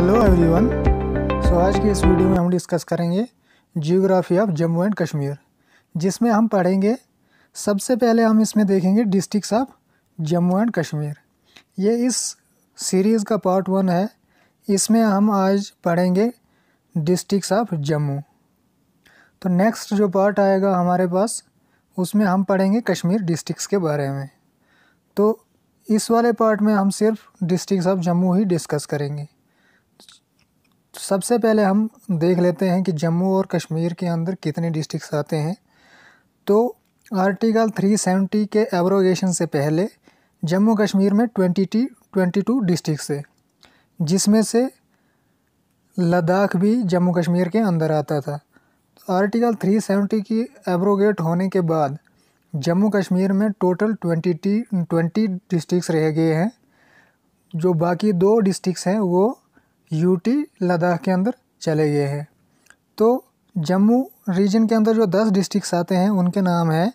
Hello everyone so आज की इस वीडियो में हम डिस्कस करेंगे geography of Jammu and Kashmir जिसमें हम पढ़ेंगे सबसे पहले हम इसमें देखेंगे districts of Jammu and Kashmir ये इस सीरीज़ का पार्ट वन है इसमें हम आज पढ़ेंगे डिस्ट्रिक्स ऑफ जम्मू तो नेक्स्ट जो पार्ट आएगा हमारे पास उसमें हम पढ़ेंगे कश्मीर डिस्ट्रिक्स के बारे में तो इस वाले पार्ट में हम सिर्फ डिस्ट्रिक्स ऑफ जम्मू ही डिस्कस करेंगे सबसे पहले हम देख लेते हैं कि जम्मू और कश्मीर के अंदर कितने डिस्ट्रिक्स आते हैं तो आर्टिकल 370 के एब्रोगेशन से पहले जम्मू कश्मीर में twenty T twenty two districts है जिसमें से लद्दाख भी जम्मू कश्मीर के अंदर आता था तो आर्टिकल 370 की एब्रोगेट होने के बाद जम्मू कश्मीर में total twenty T twenty districts रह गए हैं जो बाकी दो डिस्ट्रिक्स हैं वो यूटी लद्दाख के अंदर चले गए हैं तो जम्मू रीजन के अंदर जो दस डिस्ट्रिक्स आते हैं उनके नाम हैं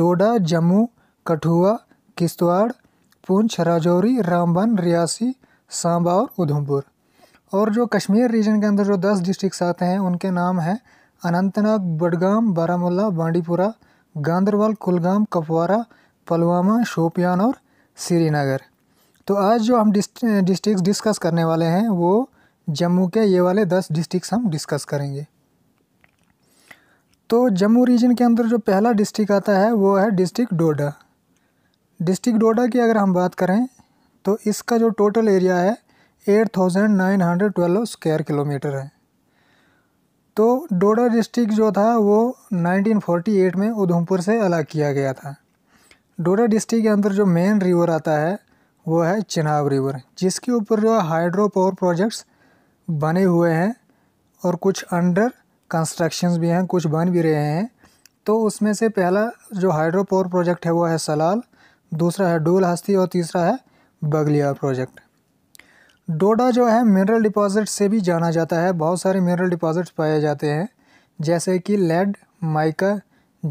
डोडा जम्मू कठुआ किश्तवाड़ पुंछ राजौरी रामबन रियासी सांबा और उधमपुर और जो कश्मीर रीजन के अंदर जो दस डिस्ट्रिक्स आते हैं उनके नाम हैं अनंतनाग बडगाम बारामूला बांडीपुरा गांधरबल कुलगाम कपवारा पलवामा शोपियान और श्रीनगर तो आज जो हम डिस्ट्रिक्स डिस्कस करने वाले हैं वो जम्मू के ये वाले दस डिस्ट्रिक्स हम डिस्कस करेंगे तो जम्मू रीजन के अंदर जो पहला डिस्ट्रिक्ट आता है वो है डिस्ट्रिक्ट डोडा डिस्ट्रिक्ट डोडा की अगर हम बात करें तो इसका जो टोटल एरिया है eight thousand nine hundred twelve square kilometre है तो डोडा डिस्ट्रिक्ट जो था वो नाइनटीन एट में उधमपुर से अलग किया गया था डोडा डिस्ट्रिक्ट के अंदर जो मेन रिवर आता है वो है चिनाब रिवर जिसके ऊपर जो हाइड्रो पावर प्रोजेक्ट्स बने हुए हैं और कुछ अंडर कंस्ट्रक्शन भी हैं कुछ बन भी रहे हैं तो उसमें से पहला जो हाइड्रो पावर प्रोजेक्ट है वो है सलाल दूसरा है डोल हस्ती और तीसरा है बगलिया प्रोजेक्ट डोडा जो है मिनरल डिपॉजिट से भी जाना जाता है बहुत सारे मिनरल डिपॉजिट्स पाए जाते हैं जैसे कि lead mica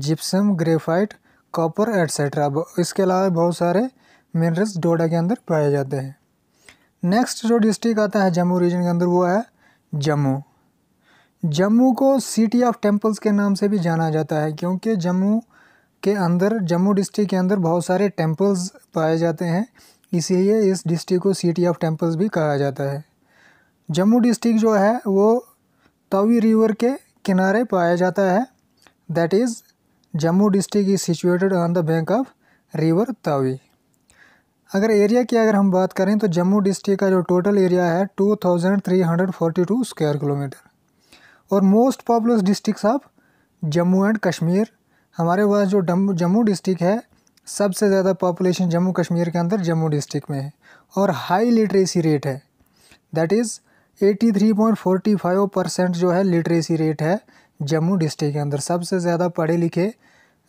gypsum graphite copper etcetera इसके अलावा बहुत सारे मिनरल्स डोडा के अंदर पाए जाते हैं नेक्स्ट जो डिस्ट्रिक्ट आता है जम्मू रीजन के अंदर वो है जम्मू जम्मू को सिटी ऑफ टेम्पल्स के नाम से भी जाना जाता है क्योंकि जम्मू के अंदर जम्मू डिस्ट्रिक्ट के अंदर बहुत सारे टेम्पल्स पाए जाते हैं इसीलिए इस डिस्ट्रिक्ट को सिटी ऑफ टेम्पल्स भी कहा जाता है जम्मू डिस्ट्रिक्ट जो है वो तवी रिवर के किनारे पाया जाता है that is Jammu district is situated on the bank of river Tawi अगर एरिया की अगर हम बात करें तो जम्मू डिस्ट्रिक्ट का जो टोटल एरिया है two thousand three hundred forty two square kilometre और most populous districts of Jammu and Kashmir हमारे पास जो जम्मू डिस्ट्रिक्ट है सबसे ज़्यादा पॉपुलेशन जम्मू कश्मीर के अंदर जम्मू डिस्ट्रिक्ट में है और हाई लिटरेसी रेट है that is eighty three point forty five percent जो है लिटरेसी रेट है जम्मू डिस्ट्रिक्ट के अंदर सबसे ज़्यादा पढ़े लिखे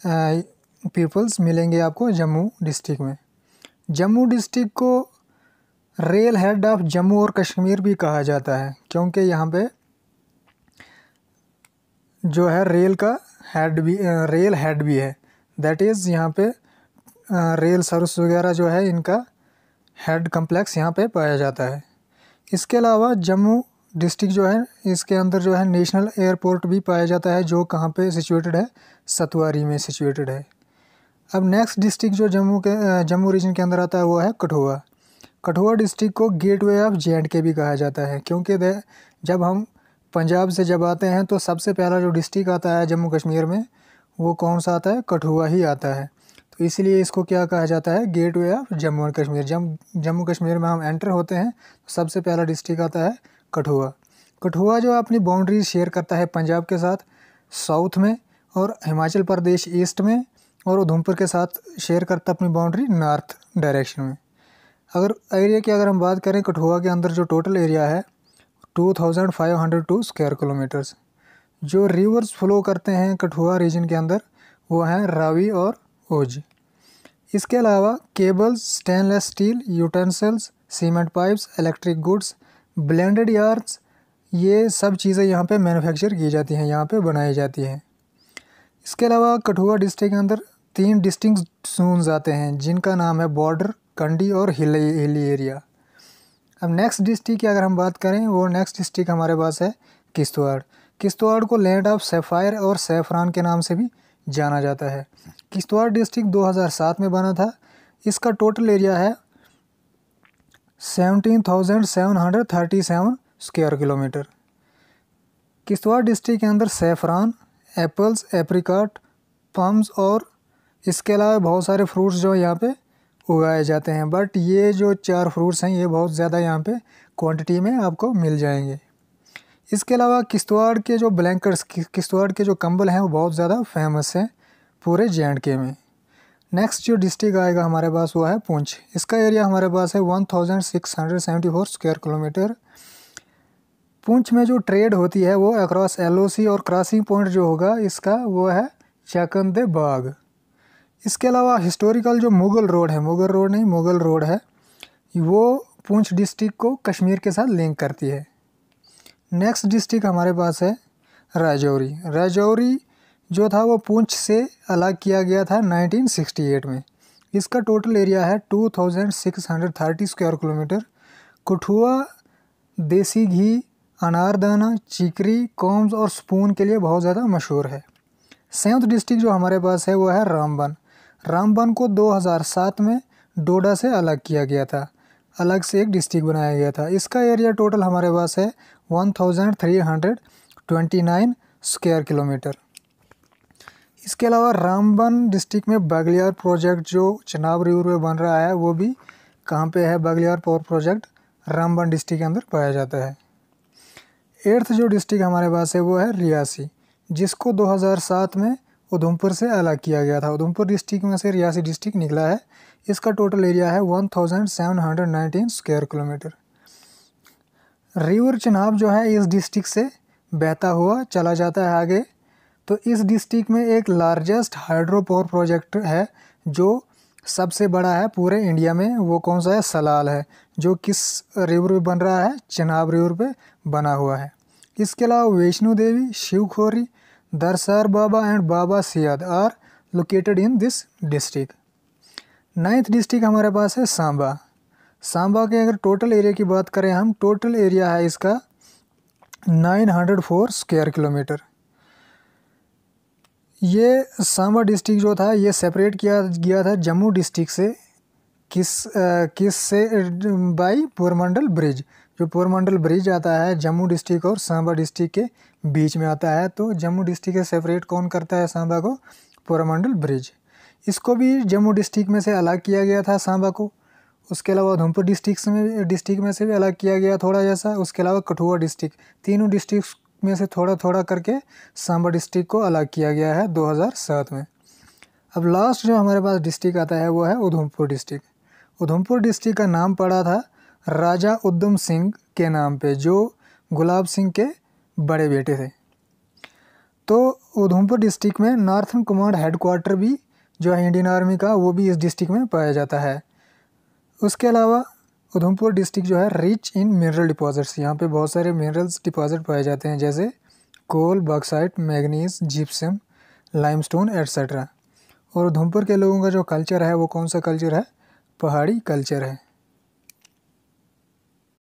पीपल्स मिलेंगे आपको जम्मू डिस्ट्रिक्ट में जम्मू डिस्ट्रिक्ट को रेल हेड ऑफ जम्मू और कश्मीर भी कहा जाता है क्योंकि यहाँ पे जो है रेल का हेड भी रेल हेड भी है दैट इज़ यहाँ पे रेल सर्विस वगैरह जो है इनका हेड कम्प्लेक्स यहाँ पे पाया जाता है इसके अलावा जम्मू डिस्ट्रिक्ट जो है इसके अंदर जो है नेशनल एयरपोर्ट भी पाया जाता है जो कहाँ पे सिचुएटेड है सतवारी में सिचुएटेड है अब नेक्स्ट डिस्ट्रिक्ट जो जम्मू के जम्मू रीजन के अंदर आता है वो है कठुआ कठुआ डिस्ट्रिक्ट को gateway of J and K भी कहा जाता है क्योंकि जब हम पंजाब से जब आते हैं तो सबसे पहला जो डिस्ट्रिक्ट आता है जम्मू कश्मीर में वो कौन सा आता है कठुआ ही आता है तो इसलिए इसको क्या कहा जाता है gateway of Jammu and Kashmir जब जम्मू कश्मीर में हम एंटर होते हैं तो सबसे पहला डिस्ट्रिक्ट आता है कठुआ कठुआ जो अपनी बाउंड्री शेयर करता है पंजाब के साथ साउथ में और हिमाचल प्रदेश ईस्ट में और उधमपुर के साथ शेयर करता अपनी बाउंड्री नॉर्थ डायरेक्शन में अगर एरिया की अगर हम बात करें कठुआ के अंदर जो टोटल एरिया है two thousand five hundred two square kilometres जो रिवर्स फ्लो करते हैं कठुआ रीजन के अंदर वो हैं रावी और ओज इसके अलावा cables stainless steel utensils cement pipes electric goods blended yards ये सब चीज़ें यहाँ पे मैन्युफैक्चर की जाती हैं यहाँ पे बनाई जाती हैं इसके अलावा कठुआ डिस्ट्रिक्ट के अंदर तीन डिस्टिंग जोन आते हैं जिनका नाम है बॉर्डर कंडी और हिली हिली एरिया अब नेक्स्ट डिस्ट्रिक्ट की अगर हम बात करें वो नेक्स्ट डिस्ट्रिक्ट हमारे पास है किश्तवाड़ किश्तवाड़ को लैंड ऑफ सेफायर और सेफरान के नाम से भी जाना जाता है किश्तवाड़ डिस्ट्रिक्ट 2007 में बना था इसका टोटल एरिया है seventeen thousand seven hundred thirty seven square kilometre Kishtwar district के अंदर सेफरान एप्पल्स एप्रिकॉट पम्स और इसके अलावा बहुत सारे फ्रूट्स जो है यहाँ पे उगाए जाते हैं बट ये जो चार फ्रूट्स हैं ये बहुत ज़्यादा यहाँ पे क्वांटिटी में आपको मिल जाएंगे इसके अलावा किश्तवाड़ के जो ब्लैंकट्स किश्तवाड़ के जो कंबल हैं वो बहुत ज़्यादा फेमस हैं पूरे जे के में नेक्स्ट जो डिस्ट्रिक्ट आएगा हमारे पास वो है पूंछ इसका एरिया हमारे पास है one thousand six hundred seventy four square kilometre Poonch में जो ट्रेड होती है वो अक्रॉस एलओसी और क्रॉसिंग पॉइंट जो होगा इसका वो है चाकंद बाग इसके अलावा हिस्टोरिकल जो मुग़ल रोड है मुग़ल रोड नहीं मुग़ल रोड है वो पूंछ डिस्ट्रिक्ट को कश्मीर के साथ लिंक करती है नेक्स्ट डिस्ट्रिक्ट हमारे पास है राजौरी राजौरी जो था वो पूंछ से अलग किया गया था 1968 में इसका टोटल एरिया है 2630 स्क्वायर किलोमीटर कठुआ देसी घी अनारदाना चिकरी कॉम्स और स्पून के लिए बहुत ज़्यादा मशहूर है सेवन्थ डिस्ट्रिक्ट जो हमारे पास है वो है रामबन रामबन को 2007 में डोडा से अलग किया गया था अलग से एक डिस्ट्रिक्ट बनाया गया था इसका एरिया टोटल हमारे पास है 1329 स्क्वायर किलोमीटर इसके अलावा रामबन डिस्ट्रिक्ट में बगलियार प्रोजेक्ट जो चनाब रिवर में बन रहा है वो भी कहाँ पे है Baglihar power project Ramban district के अंदर पाया जाता है एर्थ जो डिस्ट्रिक्ट हमारे पास है वो है रियासी जिसको 2007 में उधमपुर से अलग किया गया था उधमपुर डिस्ट्रिक्ट में से रियासी डिस्ट्रिक्ट निकला है इसका टोटल एरिया है one thousand seven hundred nineteen square kilometre river Chenab जो है इस डिस्ट्रिक्ट से बहता हुआ चला जाता है आगे तो इस डिस्ट्रिक्ट में एक लार्जेस्ट हाइड्रो पावर प्रोजेक्ट है जो सबसे बड़ा है पूरे इंडिया में वो कौन सा है सलाल है जो किस रिवर पे बन रहा है चनाब रिवर पे बना हुआ है इसके अलावा Vaishno Devi Shivkhori Darsar Baba and Baba Siyad are located in this district. Ninth district हमारे पास है सांबा सांबा के अगर टोटल एरिया की बात करें हम टोटल एरिया है इसका 904 स्क्वायर किलोमीटर ये सांबा डिस्ट्रिक्ट जो था ये सेपरेट किया गया था जम्मू डिस्ट्रिक्ट से किस आ, किस से बाई पोरमंडल ब्रिज जो पूरमंडल ब्रिज आता है जम्मू डिस्ट्रिक्ट और सांबा डिस्ट्रिक्ट के बीच में आता है तो जम्मू डिस्ट्रिक्ट से सेपरेट कौन करता है सांबा को पूरमंडल ब्रिज इसको भी जम्मू डिस्ट्रिक्ट में से अलग किया गया था सांबा को उसके अलावा उधमपुर डिस्ट्रिक्स में डिस्ट्रिक्ट में से भी अलग किया गया थोड़ा जैसा उसके अलावा कठुआ डिस्ट्रिक्ट तीनों डिस्ट्रिक्स में से थोड़ा थोड़ा करके सांबा डिस्ट्रिक्ट को अलग किया गया है 2007 में अब लास्ट जो हमारे पास डिस्ट्रिक्ट आता है वो है उधमपुर डिस्ट्रिक्ट उधमपुर डिस्ट्रिक्ट का नाम पड़ा था राजा उद्यम सिंह के नाम पे जो गुलाब सिंह के बड़े बेटे थे तो उधमपुर डिस्ट्रिक्ट में नॉर्थन कमांड हेडक्वार्टर भी जो है इंडियन आर्मी का वो भी इस डिस्ट्रिक्ट में पाया जाता है उसके अलावा उधमपुर डिस्ट्रिक्ट जो है रिच इन मिनरल डिपॉजिट्स यहाँ पे बहुत सारे मिनरल्स डिपॉजिट पाए जाते हैं जैसे coal bauxite manganese gypsum limestone etcetera और उधमपुर के लोगों का जो कल्चर है वो कौन सा कल्चर है पहाड़ी कल्चर है